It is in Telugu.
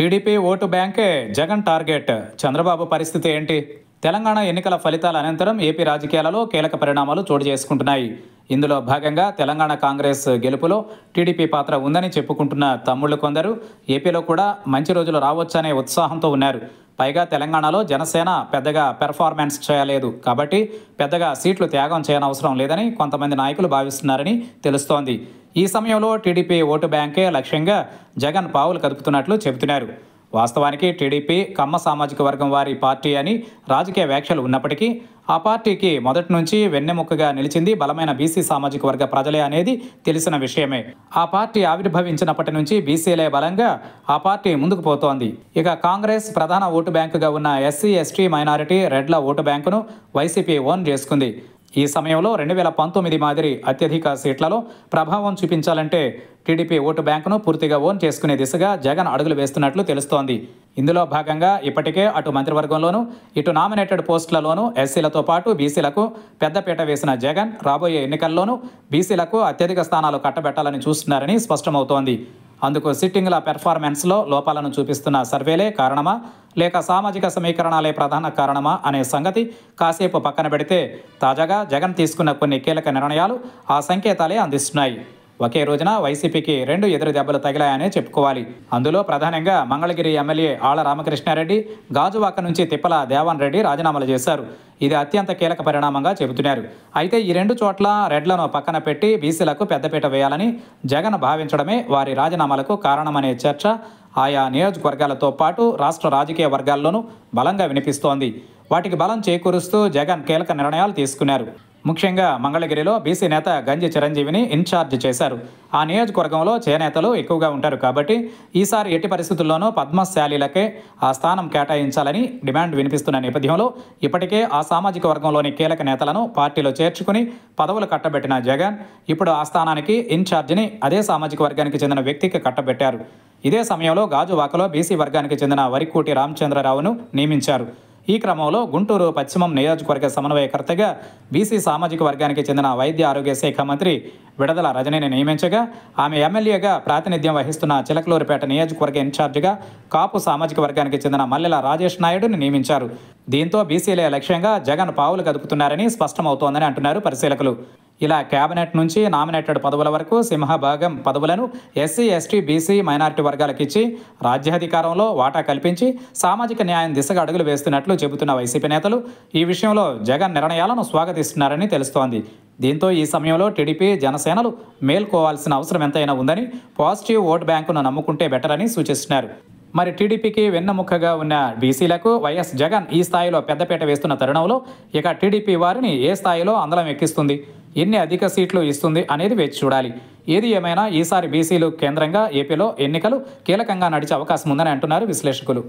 టీడీపీ ఓటు బ్యాంకే జగన్ టార్గెట్ చంద్రబాబు పరిస్థితి ఏంటి తెలంగాణ ఎన్నికల ఫలితాల అనంతరం ఏపీ రాజకీయాలలో కీలక పరిణామాలు చోటు చేసుకుంటున్నాయి ఇందులో భాగంగా తెలంగాణ కాంగ్రెస్ గెలుపులో టీడీపీ పాత్ర ఉందని చెప్పుకుంటున్న తమ్ముళ్ళు కొందరు ఏపీలో కూడా మంచి రోజులు రావచ్చనే ఉత్సాహంతో ఉన్నారు పైగా తెలంగాణలో జనసేన పెద్దగా పెర్ఫార్మెన్స్ చేయలేదు కాబట్టి పెద్దగా సీట్లు త్యాగం చేయనవసరం లేదని కొంతమంది నాయకులు భావిస్తున్నారని తెలుస్తోంది ఈ సమయంలో టీడీపీ ఓటు బ్యాంకే లక్ష్యంగా జగన్ పావులు కదుపుతున్నట్లు చెబుతున్నారు వాస్తవానికి టీడీపీ కమ్మ సామాజిక వర్గం వారి పార్టీ అని రాజకీయ వ్యాఖ్యలు ఉన్నప్పటికీ ఆ పార్టీకి మొదటి నుంచి వెన్నెముక్కగా నిలిచింది బలమైన బీసీ సామాజిక వర్గ ప్రజలే అనేది తెలిసిన విషయమే ఆ పార్టీ ఆవిర్భవించినప్పటి నుంచి బీసీలే బలంగా ఆ పార్టీ ముందుకు పోతోంది ఇక కాంగ్రెస్ ప్రధాన ఓటు బ్యాంకుగా ఉన్న ఎస్సీ ఎస్టీ మైనారిటీ రెడ్ల ఓటు బ్యాంకును వైసీపీ ఓన్ చేసుకుంది ఈ సమయంలో రెండు వేల పంతొమ్మిది మాదిరి అత్యధిక సీట్లలో ప్రభావం చూపించాలంటే టీడీపీ ఓటు బ్యాంకును పూర్తిగా ఓన్ చేసుకునే దిశగా జగన్ అడుగులు వేస్తున్నట్లు తెలుస్తోంది ఇందులో భాగంగా ఇప్పటికే అటు మంత్రివర్గంలోనూ ఇటు నామినేటెడ్ పోస్టులలోనూ ఎస్సీలతో పాటు బీసీలకు పెద్దపీట వేసిన జగన్ రాబోయే ఎన్నికల్లోనూ బీసీలకు అత్యధిక స్థానాలు కట్టబెట్టాలని చూస్తున్నారని స్పష్టమవుతోంది అందుకు సిట్టింగ్ల పెర్ఫార్మెన్స్లో లోపాలను చూపిస్తున్న సర్వేలే కారణమా లేక సామాజిక సమీకరణాలే ప్రధాన కారణమా అనే సంగతి కాసేపు పక్కన పెడితే తాజాగా జగన్ తీసుకున్న కొన్ని కీలక నిర్ణయాలు ఆ సంకేతాలే అందిస్తున్నాయి ఒకే రోజున వైసీపీకి రెండు ఎదురు దెబ్బలు తగిలాయనే చెప్పుకోవాలి అందులో ప్రధానంగా మంగళగిరి ఎమ్మెల్యే ఆళ్ల రామకృష్ణారెడ్డి గాజువాక నుంచి తిప్పల దేవాన్ రెడ్డి రాజీనామాలు చేశారు ఇది అత్యంత కీలక పరిణామంగా చెబుతున్నారు అయితే ఈ రెండు చోట్ల రెడ్లను పక్కన పెట్టి బీసీలకు పెద్దపీట వేయాలని జగన్ భావించడమే వారి రాజీనామాలకు కారణమనే చర్చ ఆయా నియోజకవర్గాలతో పాటు రాష్ట్ర రాజకీయ వర్గాల్లోనూ బలంగా వినిపిస్తోంది వాటికి బలం చేకూరుస్తూ జగన్ కీలక నిర్ణయాలు తీసుకున్నారు ముఖ్యంగా మంగళగిరిలో బీసీ నేత గంజి చిరంజీవిని ఇన్ఛార్జ్ చేశారు ఆ నియోజకవర్గంలో చేనేతలు ఎక్కువగా ఉంటారు కాబట్టి ఈసారి ఎట్టి పరిస్థితుల్లోనూ పద్మశాలీలకే ఆ స్థానం కేటాయించాలని డిమాండ్ వినిపిస్తున్న నేపథ్యంలో ఇప్పటికే ఆ సామాజిక వర్గంలోని కీలక నేతలను పార్టీలో చేర్చుకుని పదవులు కట్టబెట్టిన జగన్ ఇప్పుడు ఆ స్థానానికి ఇన్ఛార్జిని అదే సామాజిక వర్గానికి చెందిన వ్యక్తికి కట్టబెట్టారు ఇదే సమయంలో గాజువాకలో బీసీ వర్గానికి చెందిన వరికోటి రామచంద్రరావును నియమించారు ఈ క్రమంలో గుంటూరు పశ్చిమం నియోజకవర్గ సమన్వయకర్తగా బీసీ సామాజిక వర్గానికి చెందిన వైద్య ఆరోగ్య శాఖ మంత్రి విడదల రజనీని నియమించగా ఆమె ఎమ్మెల్యేగా ప్రాతినిధ్యం వహిస్తున్న చిలకలూరిపేట నియోజకవర్గ ఇన్ఛార్జిగా కాపు సామాజిక వర్గానికి చెందిన మల్లెల రాజేష్ నాయుడుని నియమించారు దీంతో బీసీలే లక్ష్యంగా జగన్ పావులు కదుపుతున్నారని స్పష్టమవుతోందని అంటున్నారు పరిశీలకులు ఇలా కేబినెట్ నుంచి నామినేటెడ్ పదవుల వరకు సింహభాగం పదవులను ఎస్సీ ఎస్టీ బీసీ మైనారిటీ ఇచ్చి రాజ్యాధికారంలో వాటా కల్పించి సామాజిక న్యాయం దిశగా అడుగులు వేస్తున్నట్లు చెబుతున్న వైసీపీ నేతలు ఈ విషయంలో జగన్ నిర్ణయాలను స్వాగతిస్తున్నారని తెలుస్తోంది దీంతో ఈ సమయంలో టీడీపీ జనసేనలు మేల్కోవాల్సిన అవసరం ఎంతైనా ఉందని పాజిటివ్ ఓట్ బ్యాంకును నమ్ముకుంటే బెటర్ అని సూచిస్తున్నారు మరి టీడీపీకి వెన్నముఖగా ఉన్న బీసీలకు వైఎస్ జగన్ ఈ స్థాయిలో పెద్దపీట వేస్తున్న తరుణంలో ఇక టీడీపీ వారిని ఏ స్థాయిలో అందలం ఎక్కిస్తుంది ఎన్ని అధిక సీట్లు ఇస్తుంది అనేది వేచి చూడాలి ఏది ఏమైనా ఈసారి బీసీలు కేంద్రంగా ఏపీలో ఎన్నికలు కీలకంగా నడిచే అవకాశం ఉందని అంటున్నారు విశ్లేషకులు